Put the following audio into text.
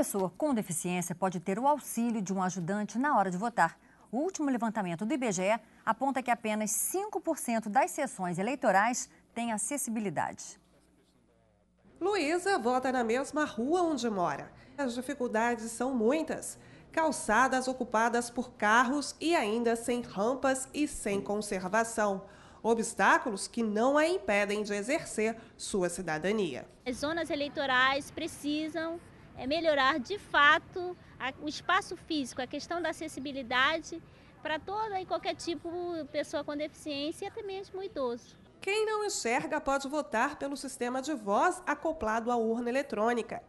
pessoa com deficiência pode ter o auxílio de um ajudante na hora de votar. O último levantamento do IBGE aponta que apenas 5% das sessões eleitorais têm acessibilidade. Luísa vota na mesma rua onde mora. As dificuldades são muitas. Calçadas ocupadas por carros e ainda sem rampas e sem conservação obstáculos que não a impedem de exercer sua cidadania. As zonas eleitorais precisam é, melhorar de fato a, o espaço físico, a questão da acessibilidade para toda e qualquer tipo de pessoa com deficiência e até mesmo idoso. Quem não enxerga pode votar pelo sistema de voz acoplado à urna eletrônica.